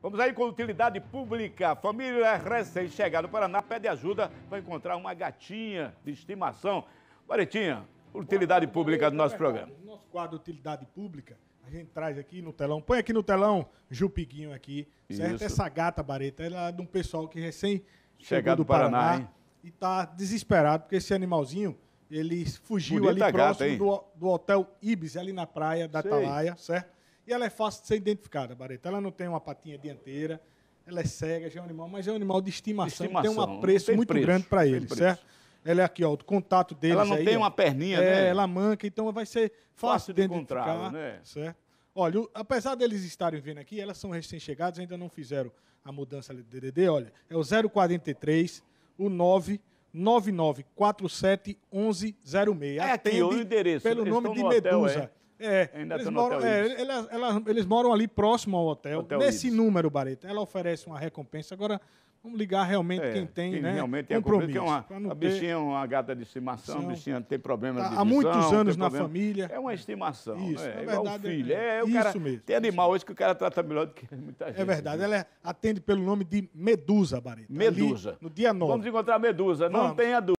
Vamos aí com utilidade pública. Família recém-chegada do Paraná pede ajuda para encontrar uma gatinha de estimação. Baretinha, utilidade Boa, pública do nosso é programa. No nosso quadro Utilidade Pública, a gente traz aqui no telão, põe aqui no telão, Jupiguinho aqui, Isso. certo? Essa gata, Bareta, ela é de um pessoal que recém chegado do Paraná, Paraná e está desesperado porque esse animalzinho ele fugiu Bonita ali gata, próximo do, do, hotel Ibis ali na praia da Sei. Atalaia, certo? e ela é fácil de ser identificada, Bareta. Ela não tem uma patinha dianteira, ela é cega, já é um animal, mas é um animal de estimação, de estimação tem um apreço tem muito preço, grande para ele, certo? Ela é aqui, ó, o contato dele. Ela não aí, tem uma perninha, é, né? Ela manca, então vai ser fácil, fácil de encontrar, né? certo? Olha, o, apesar deles estarem vendo aqui, elas são recém-chegadas, ainda não fizeram a mudança do DDD. Olha, é o 043, o 9, 1106. É aqui, o endereço. Pelo Eles nome de Medusa. Hotel, é. É, ainda eles moram, é, elas, eles moram ali próximo ao hotel. hotel Nesse Ibis. número, Bareta, ela oferece uma recompensa. Agora, vamos ligar realmente é, quem tem, quem né? Realmente tem é compromisso. É uma, a bichinha é uma gata de estimação, a bichinha tem problema tá de visão, Há muitos anos na família. É uma estimação, isso, né? é, verdade, igual o é filho. É, é, o cara, mesmo. Tem animal hoje que o cara trata melhor do que muita é gente. É verdade, ela atende pelo nome de Medusa, Bareta. Medusa. Ali, no dia 9. Vamos encontrar Medusa, vamos. não tenha dúvida.